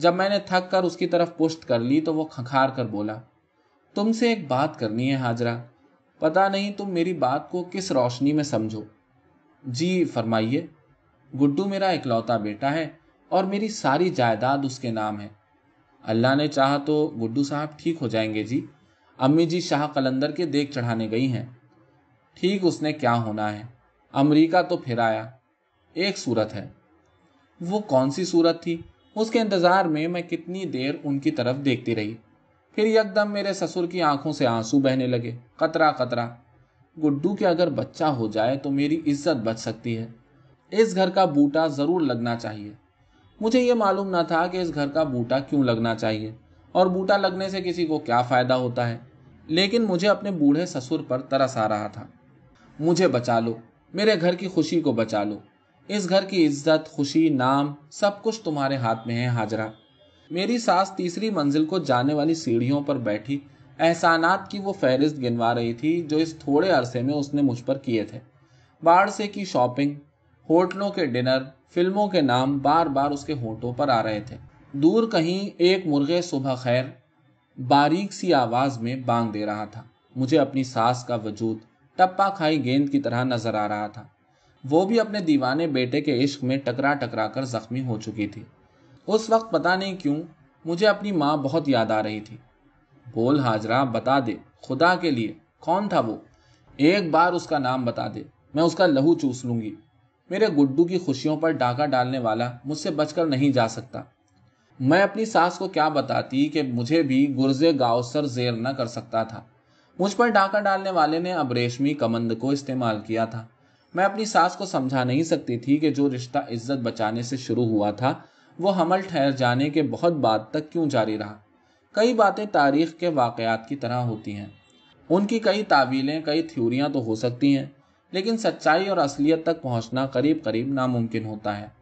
जब मैंने थक कर उसकी तरफ पुष्ट कर ली तो वो खखार कर बोला तुमसे एक बात करनी है हाजरा पता नहीं तुम मेरी बात को किस रोशनी में समझो जी फरमाइए गुड्डू मेरा इकलौता बेटा है और मेरी सारी जायदाद उसके नाम है अल्लाह ने चाहा तो गुड्डू साहब ठीक हो जाएंगे जी अम्मी जी शाह कलंदर के देख चढ़ाने गई हैं ठीक उसने क्या होना है अमरीका तो फिर आया एक सूरत है वो कौन सी सूरत थी उसके इंतज़ार में मैं कितनी देर उनकी तरफ देखती रही फिर यकदम मेरे ससुर की आंखों से आंसू बहने लगे कतरा कतरा गुड्डू के अगर बच्चा हो जाए तो मेरी इज्जत बच सकती है इस घर का बूटा ज़रूर लगना चाहिए मुझे ये मालूम ना था कि इस घर का बूटा क्यों लगना चाहिए और बूटा लगने से किसी को क्या फ़ायदा होता है लेकिन मुझे अपने बूढ़े ससुर पर तरस आ रहा था मुझे बचा लो मेरे घर की खुशी को बचा लो इस घर की इज्जत खुशी नाम सब कुछ तुम्हारे हाथ में है हाजरा मेरी सास तीसरी मंजिल को जाने वाली सीढ़ियों पर बैठी एहसानात की वो फहरिस्त गिनवा रही थी जो इस थोड़े अरसे में उसने मुझ पर किए थे बाढ़ से की शॉपिंग होटलों के डिनर फिल्मों के नाम बार बार उसके होटों पर आ रहे थे दूर कहीं एक मुर्गे सुबह खैर बारीक सी आवाज में बांग दे रहा था मुझे अपनी सास का वजूद टप्पा खाई गेंद की तरह नजर आ रहा था वो भी अपने दीवाने बेटे के इश्क में टकरा टकरा कर जख्मी हो चुकी थी उस वक्त पता नहीं क्यों मुझे अपनी माँ बहुत याद आ रही थी बोल हाजरा बता दे खुदा के लिए कौन था वो एक बार उसका नाम बता दे मैं उसका लहू चूस लूंगी मेरे गुड्डू की खुशियों पर डाका डालने वाला मुझसे बचकर नहीं जा सकता मैं अपनी सास को क्या बताती कि मुझे भी गुर्जे सर जेर न कर सकता था मुझ पर डाका डालने वाले ने अब रेशमी कमंद को इस्तेमाल किया था मैं अपनी सास को समझा नहीं सकती थी कि जो रिश्ता इज्जत बचाने से शुरू हुआ था वो हमल ठहर जाने के बहुत बाद तक क्यों जारी रहा कई बातें तारीख के वाकयात की तरह होती हैं उनकी कई तावीलें कई थ्योरियाँ तो हो सकती हैं लेकिन सच्चाई और असलियत तक पहुँचना करीब करीब नामुमकिन होता है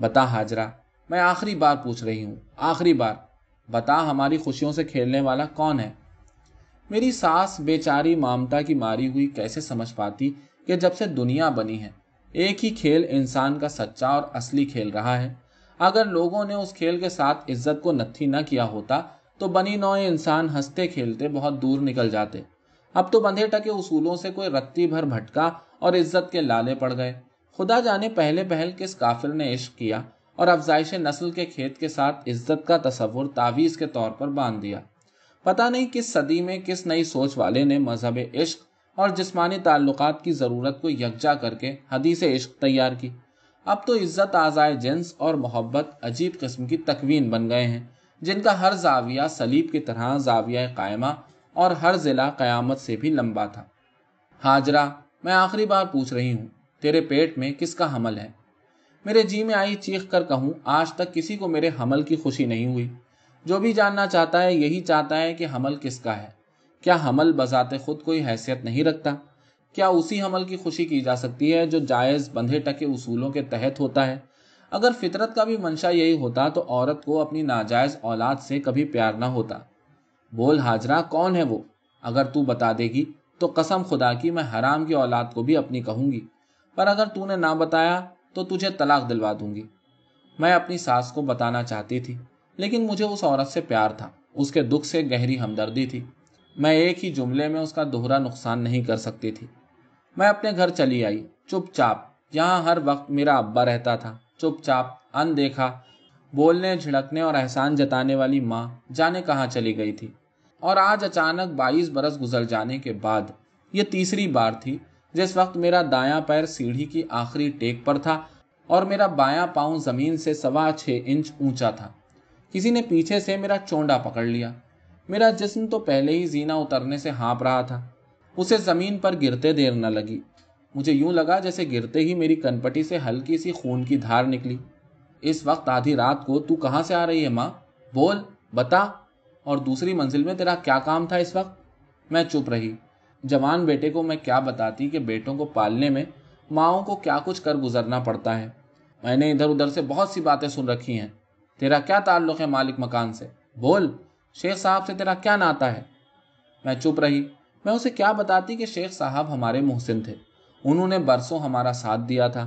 बता हाजरा मैं आखिरी बार पूछ रही हूँ आखिरी बार बता हमारी खुशियों से खेलने वाला कौन है मेरी सास बेचारी मामता की मारी हुई कैसे समझ पाती कि जब से दुनिया बनी है एक ही खेल इंसान का सच्चा और असली खेल रहा है अगर लोगों ने उस खेल के साथ इज्जत को नत्थी न किया होता तो बनी नौए इंसान हंसते खेलते बहुत दूर निकल जाते अब तो बंधे टके उसूलों से कोई रत्ती भर भटका और इज्जत के लाले पड़ गए खुदा जाने पहले पहल किस काफिर ने इश्क किया और अफजाइश नस्ल के खेत के साथ इज्जत का तस्वुर तावीज़ के तौर पर बांध दिया पता नहीं किस सदी में किस नई सोच वाले ने मजहब इश्क और जिसमानी ताल्लुक की ज़रूरत को यकजा करके हदीस इश्क तैयार की अब तो इज़्ज़त आज़ाए जिन्स और मोहब्बत अजीब किस्म की तकवीन बन गए हैं जिनका हर जाविया सलीब की तरह जाविया कायमा और हर ज़िला क्यामत से भी लंबा था हाजरा मैं आखिरी बार पूछ रही हूँ तेरे पेट में किसका हमल है मेरे जी में आई चीख कर कहूँ आज तक किसी को मेरे हमल की खुशी नहीं हुई जो भी जानना चाहता है यही चाहता है कि हमल किसका है क्या हमल बजात खुद कोई हैसियत नहीं रखता क्या उसी हमल की खुशी की जा सकती है जो जायज़ बंधे टके उसूलों के तहत होता है अगर फितरत का भी मंशा यही होता तो औरत को अपनी नाजायज़ औलाद से कभी प्यार ना होता बोल हाजरा कौन है वो अगर तू बता देगी तो कसम खुदा की मैं हराम की औलाद को भी अपनी कहूंगी पर अगर तूने ना बताया तो तुझे तलाक दिलवा दूंगी मैं अपनी सास को बताना चाहती थी लेकिन मुझे उस औरत से प्यार था उसके दुख से गहरी हमदर्दी थी मैं एक ही जुमले में उसका दोहरा नुकसान नहीं कर सकती थी मैं अपने घर चली आई चुपचाप यहाँ हर वक्त मेरा अब्बा रहता था चुपचाप अनदेखा बोलने झिड़कने और एहसान जताने वाली माँ जाने कहाँ चली गई थी और आज अचानक 22 बरस गुजर जाने के बाद ये तीसरी बार थी जिस वक्त मेरा दायां पैर सीढ़ी की आखिरी टेक पर था और मेरा बायां पांव जमीन से सवा छः इंच ऊंचा था किसी ने पीछे से मेरा चोंडा पकड़ लिया मेरा जिस्म तो पहले ही जीना उतरने से हाँप रहा था उसे ज़मीन पर गिरते देर न लगी मुझे यूं लगा जैसे गिरते ही मेरी कनपटी से हल्की सी खून की धार निकली इस वक्त आधी रात को तू कहाँ से आ रही है माँ बोल बता और दूसरी मंजिल में तेरा क्या काम था इस वक्त मैं चुप रही जवान बेटे को मैं क्या बताती कि बेटों को पालने में माओ को क्या कुछ कर गुजरना पड़ता है मैंने इधर उधर से बहुत सी बातें सुन रखी हैं तेरा क्या ताल्लुक है मालिक मकान से बोल शेख साहब से तेरा क्या नाता है मैं चुप रही मैं उसे क्या बताती कि शेख साहब हमारे मोहसिन थे उन्होंने बरसों हमारा साथ दिया था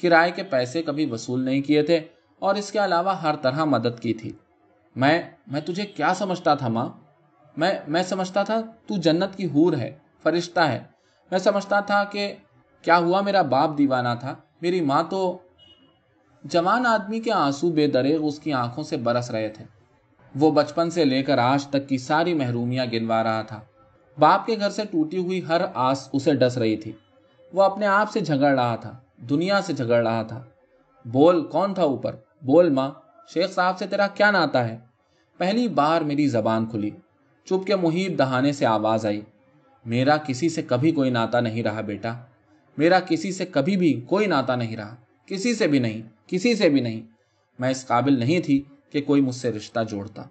किराए के पैसे कभी वसूल नहीं किए थे और इसके अलावा हर तरह मदद की थी मैं मैं तुझे क्या समझता था माँ मैं मैं समझता था तू जन्नत की हूर है फरिश्ता है मैं समझता था कि क्या हुआ मेरा बाप दीवाना था मेरी माँ तो जवान आदमी के आंसू बेदरेग उसकी आंखों से बरस रहे थे वो बचपन से लेकर आज तक की सारी महरूमियाँ गिनवा रहा था बाप के घर से टूटी हुई हर आस उसे डस रही थी वो अपने आप से झगड़ रहा था दुनिया से झगड़ रहा था बोल कौन था ऊपर बोल माँ शेख साहब से तेरा क्या नाता है पहली बार मेरी जबान खुली चुप के मुहिब दहाने से आवाज़ आई मेरा किसी से कभी कोई नाता नहीं रहा बेटा मेरा किसी से कभी भी कोई नाता नहीं रहा किसी से भी नहीं किसी से भी नहीं मैं इस काबिल नहीं थी कि कोई मुझसे रिश्ता जोड़ता